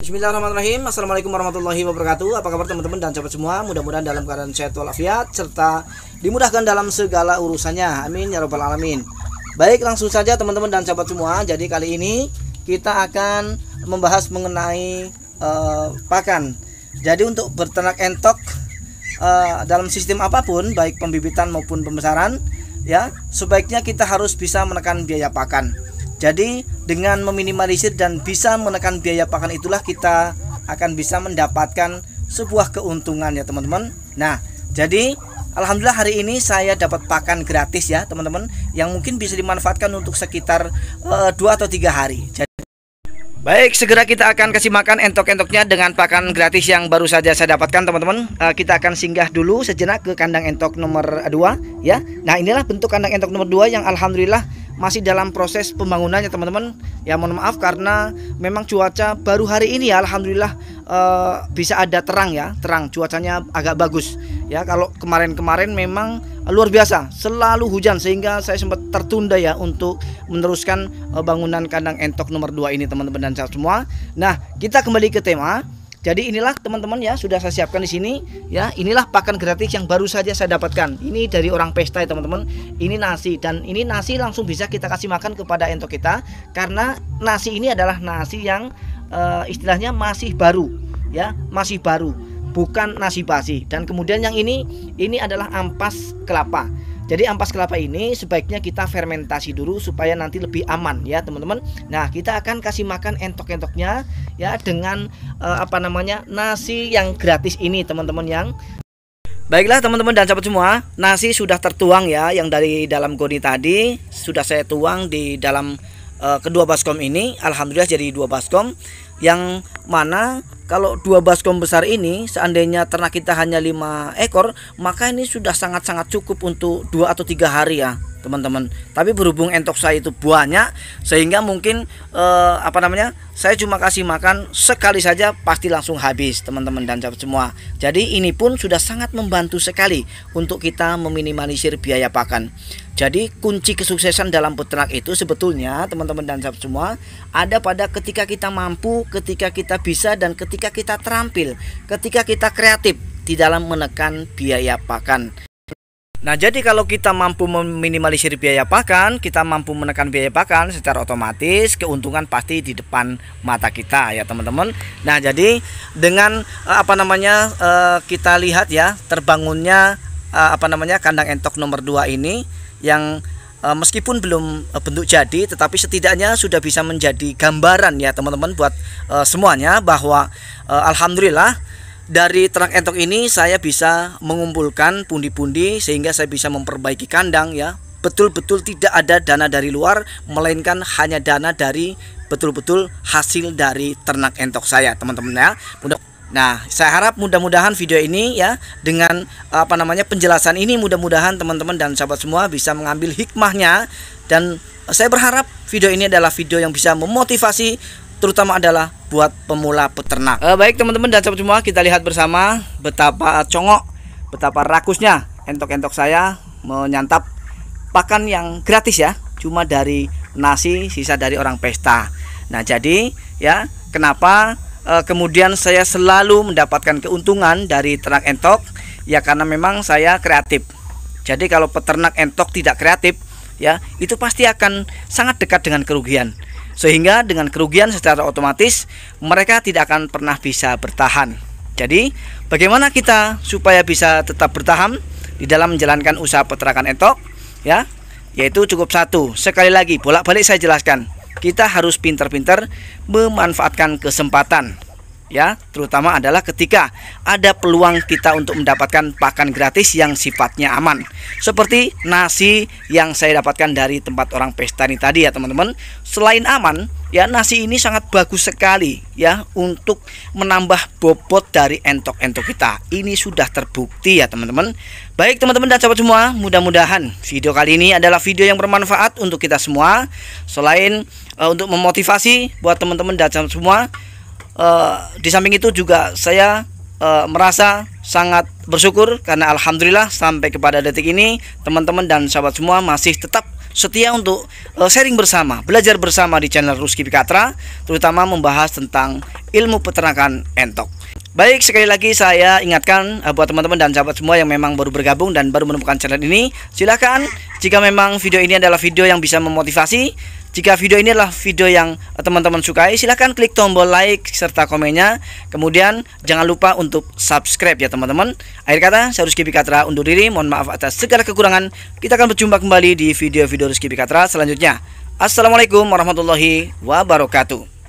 Bismillahirrahmanirrahim Assalamualaikum warahmatullahi wabarakatuh Apa kabar teman-teman dan sahabat semua Mudah-mudahan dalam keadaan sehat walafiat Serta dimudahkan dalam segala urusannya Amin ya robbal alamin Baik langsung saja teman-teman dan sahabat semua Jadi kali ini kita akan membahas mengenai uh, pakan Jadi untuk bertenak entok uh, Dalam sistem apapun Baik pembibitan maupun pembesaran ya Sebaiknya kita harus bisa menekan biaya pakan jadi dengan meminimalisir dan bisa menekan biaya pakan itulah kita akan bisa mendapatkan sebuah keuntungan ya teman-teman. Nah, jadi Alhamdulillah hari ini saya dapat pakan gratis ya teman-teman yang mungkin bisa dimanfaatkan untuk sekitar uh, eh, 2 atau 3 hari. Jadi Baik, segera kita akan kasih makan entok-entoknya dengan pakan gratis yang baru saja saya dapatkan, teman-teman. Uh, kita akan singgah dulu sejenak ke kandang entok nomor 2 ya. Nah, inilah bentuk kandang entok nomor 2 yang alhamdulillah masih dalam proses pembangunannya teman-teman ya mohon maaf karena memang cuaca baru hari ini ya alhamdulillah e, bisa ada terang ya terang cuacanya agak bagus ya kalau kemarin-kemarin memang luar biasa selalu hujan sehingga saya sempat tertunda ya untuk meneruskan eh, bangunan kandang entok nomor 2 ini teman-teman dan semua nah kita kembali ke tema jadi inilah teman-teman ya sudah saya siapkan di sini ya. Inilah pakan gratis yang baru saja saya dapatkan. Ini dari orang pesta ya teman-teman. Ini nasi dan ini nasi langsung bisa kita kasih makan kepada entok kita karena nasi ini adalah nasi yang e, istilahnya masih baru ya, masih baru bukan nasi basi. Dan kemudian yang ini ini adalah ampas kelapa. Jadi ampas kelapa ini sebaiknya kita fermentasi dulu supaya nanti lebih aman ya teman-teman. Nah kita akan kasih makan entok-entoknya ya dengan uh, apa namanya nasi yang gratis ini teman-teman yang Baiklah teman-teman dan sahabat semua, nasi sudah tertuang ya yang dari dalam goni tadi sudah saya tuang di dalam e, kedua baskom ini. Alhamdulillah jadi dua baskom yang mana kalau dua baskom besar ini seandainya ternak kita hanya lima ekor, maka ini sudah sangat-sangat cukup untuk dua atau tiga hari ya teman-teman tapi berhubung entok saya itu banyak sehingga mungkin eh, apa namanya saya cuma kasih makan sekali saja pasti langsung habis teman-teman dan sahabat semua jadi ini pun sudah sangat membantu sekali untuk kita meminimalisir biaya pakan jadi kunci kesuksesan dalam peternak itu sebetulnya teman-teman dan sahabat semua ada pada ketika kita mampu, ketika kita bisa dan ketika kita terampil, ketika kita kreatif di dalam menekan biaya pakan. Nah, jadi kalau kita mampu meminimalisir biaya pakan, kita mampu menekan biaya pakan secara otomatis keuntungan pasti di depan mata kita ya, teman-teman. Nah, jadi dengan eh, apa namanya eh, kita lihat ya, terbangunnya eh, apa namanya kandang entok nomor 2 ini yang meskipun belum bentuk jadi tetapi setidaknya sudah bisa menjadi gambaran ya teman-teman buat semuanya bahwa alhamdulillah dari ternak entok ini saya bisa mengumpulkan pundi-pundi sehingga saya bisa memperbaiki kandang ya betul-betul tidak ada dana dari luar melainkan hanya dana dari betul-betul hasil dari ternak entok saya teman-teman ya mudah Nah, saya harap mudah-mudahan video ini ya dengan apa namanya penjelasan ini mudah-mudahan teman-teman dan sahabat semua bisa mengambil hikmahnya dan saya berharap video ini adalah video yang bisa memotivasi terutama adalah buat pemula peternak. Eh, baik teman-teman dan sobat semua, kita lihat bersama betapa congok, betapa rakusnya entok-entok saya menyantap pakan yang gratis ya, cuma dari nasi sisa dari orang pesta. Nah, jadi ya, kenapa eh, kemudian saya selalu mendapatkan keuntungan dari ternak entok? Ya karena memang saya kreatif. Jadi kalau peternak entok tidak kreatif, ya, itu pasti akan sangat dekat dengan kerugian. Sehingga dengan kerugian secara otomatis mereka tidak akan pernah bisa bertahan. Jadi, bagaimana kita supaya bisa tetap bertahan di dalam menjalankan usaha peternakan entok? Ya, yaitu cukup satu. Sekali lagi bolak-balik saya jelaskan, kita harus pintar-pintar memanfaatkan kesempatan ya terutama adalah ketika ada peluang kita untuk mendapatkan pakan gratis yang sifatnya aman seperti nasi yang saya dapatkan dari tempat orang pesta ini tadi ya teman-teman selain aman ya nasi ini sangat bagus sekali ya untuk menambah bobot dari entok-entok kita ini sudah terbukti ya teman-teman baik teman-teman dan sahabat semua mudah-mudahan video kali ini adalah video yang bermanfaat untuk kita semua selain uh, untuk memotivasi buat teman-teman dan sahabat semua Eh, di samping itu juga saya uh, merasa sangat bersyukur karena alhamdulillah sampai kepada detik ini teman-teman dan sahabat semua masih tetap setia untuk uh, sharing bersama, belajar bersama di channel Ruski Pikatra, terutama membahas tentang ilmu peternakan entok. Baik, sekali lagi saya ingatkan eh, buat teman-teman dan sahabat semua yang memang baru bergabung dan baru menemukan channel ini, silahkan jika memang video ini adalah video yang bisa memotivasi, jika video ini adalah video yang eh, teman-teman sukai, silahkan klik tombol like serta komennya. Kemudian jangan lupa untuk subscribe ya teman-teman. Akhir kata, saya Rizky Pikatra undur diri. Mohon maaf atas segala kekurangan. Kita akan berjumpa kembali di video-video Rizky Pikatra selanjutnya. Assalamualaikum warahmatullahi wabarakatuh.